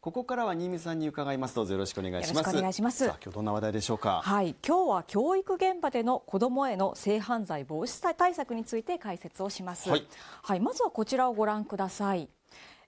ここからは新見さんに伺います。どうぞよろしくお願いします。お願いします。今日どんな話題でしょうか。はい、今日は教育現場での子どもへの性犯罪防止対策について解説をします。はい、はい、まずはこちらをご覧ください。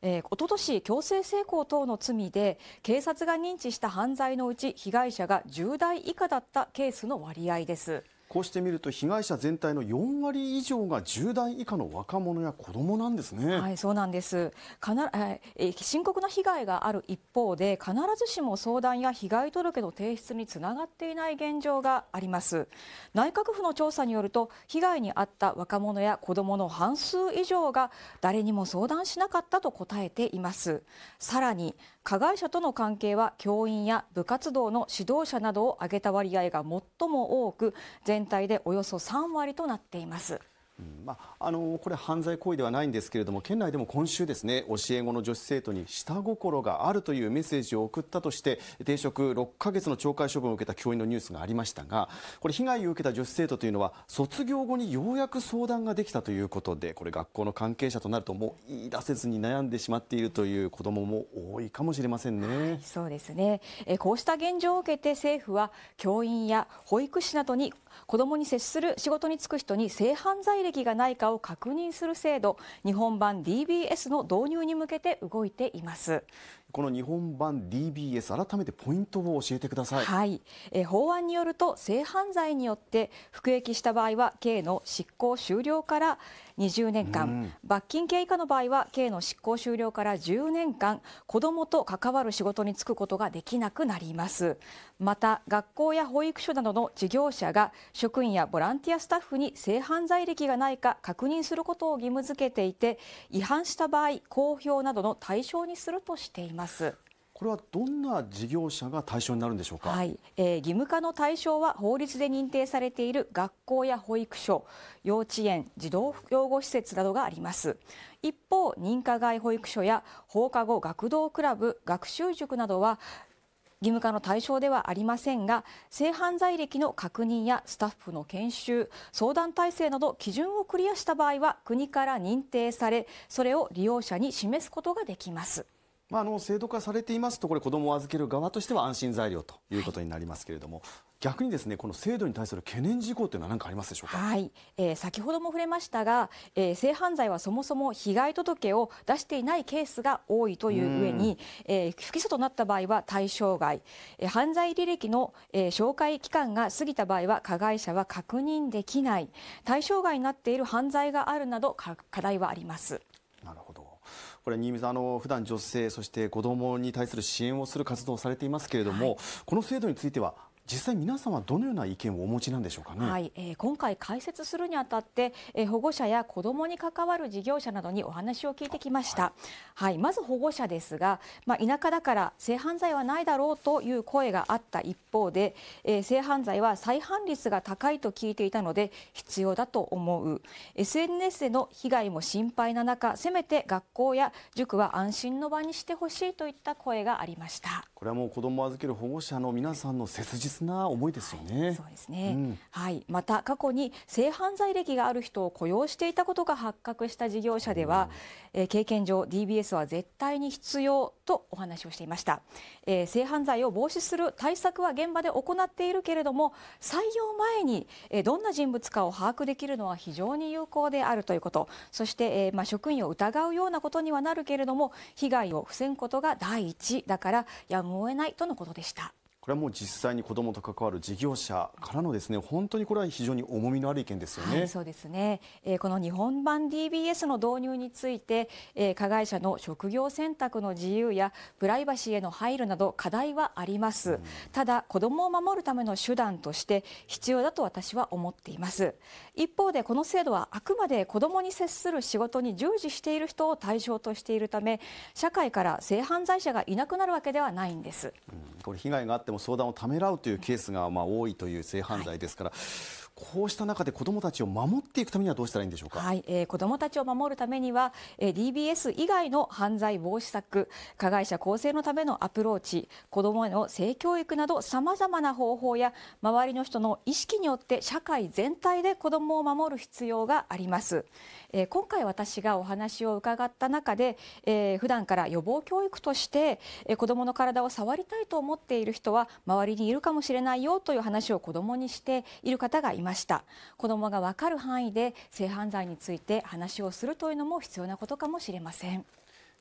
えー、おととし強制性交等の罪で警察が認知した犯罪のうち被害者が10代以下だったケースの割合です。こうしてみると被害者全体の4割以上が10代以下の若者や子どもなんですね。はい、そうなんですかな、えー、深刻な被害がある一方で必ずしも相談や被害届の提出につながっていない現状があります内閣府の調査によると被害に遭った若者や子どもの半数以上が誰にも相談しなかったと答えていますさらに加害者との関係は教員や部活動の指導者などを挙げた割合が最も多く全体でおよそ3割となっています。まあ、あのこれ、犯罪行為ではないんですけれども、県内でも今週、ですね教え子の女子生徒に下心があるというメッセージを送ったとして、停職6か月の懲戒処分を受けた教員のニュースがありましたが、これ、被害を受けた女子生徒というのは、卒業後にようやく相談ができたということで、これ、学校の関係者となると、もう言い出せずに悩んでしまっているという子どもも多いかもしれませんね、はい、そうですねえ、こうした現状を受けて、政府は教員や保育士などに、子どもに接する仕事に就く人に性犯罪歴歴がないかを確認する制度日本版 DBS の導入に向けて動いていますこの日本版 DBS 改めてポイントを教えてください、はいえ法案によると性犯罪によって服役した場合は刑の執行終了から20年間、罰金刑以下の場合は刑の執行終了から10年間子どもと関わる仕事に就くことができなくなりますまた学校や保育所などの事業者が職員やボランティアスタッフに性犯罪歴がないか確認することを義務付けていて違反した場合公表などの対象にするとしています。これはどんな事業者が対象になるんでしょうか、はい、えー、義務化の対象は法律で認定されている学校や保育所幼稚園児童養護施設などがあります一方認可外保育所や放課後学童クラブ学習塾などは義務化の対象ではありませんが性犯罪歴の確認やスタッフの研修相談体制など基準をクリアした場合は国から認定されそれを利用者に示すことができます。まあ、あの制度化されていますとこれ子どもを預ける側としては安心材料ということになりますけれども、はい逆にですねこの制度に対する懸念事項というのは何かありますでしょうか、はいえー、先ほども触れましたが、えー、性犯罪はそもそも被害届を出していないケースが多いという上に、えー、不起訴となった場合は対象外、えー、犯罪履歴の、えー、紹介期間が過ぎた場合は加害者は確認できない対象外になっている犯罪があるなど課題はあります。これ新見さんあの普段女性そして子どもに対する支援をする活動をされていますけれども、はい、この制度については実際皆さんはどのような意見をお持ちなんでしょうかね、はいえー、今回解説するにあたって、えー、保護者や子どもに関わる事業者などにお話を聞いてきました、はい、はい、まず保護者ですが、まあ、田舎だから性犯罪はないだろうという声があった一方で、えー、性犯罪は再犯率が高いと聞いていたので必要だと思う SNS での被害も心配な中せめて学校や塾は安心の場にしてほしいといった声がありましたこれはもう子ども預ける保護者の皆さんの切実な思いですよね、はい、そうですね、うん、はいまた過去に性犯罪歴がある人を雇用していたことが発覚した事業者では、えー、経験上 DBS は絶対に必要とお話をしていました、えー、性犯罪を防止する対策は現場で行っているけれども採用前に、えー、どんな人物かを把握できるのは非常に有効であるということそして、えーまあ、職員を疑うようなことにはなるけれども被害を防ぐことが第一だからやむを得ないとのことでした。これはもう実際に子どもと関わる事業者からのですね本当にこれは非常に重みのある意見ですよね。はい、そうですね、えー、この日本版 DBS の導入について、えー、加害者の職業選択の自由やプライバシーへの配慮など課題はあります、うん、ただ子どもを守るための手段として必要だと私は思っています一方でこの制度はあくまで子どもに接する仕事に従事している人を対象としているため社会から性犯罪者がいなくなるわけではないんです、うん、これ被害があってても相談をためらうというケースがまあ多いという性犯罪ですから、はいこうした中で子どもたちを守っていくためにはどうしたらいいんでしょうか、はいえー、子どもたちを守るためには、えー、DBS 以外の犯罪防止策加害者更生のためのアプローチ子どもへの性教育などさまざまな方法や周りの人の意識によって社会全体で子どもを守る必要があります、えー、今回私がお話を伺った中で、えー、普段から予防教育として、えー、子どもの体を触りたいと思っている人は周りにいるかもしれないよという話を子どもにしている方がいますました子どもが分かる範囲で性犯罪について話をするというのも必要なことかもしれません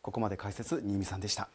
ここまで解説新見さんでした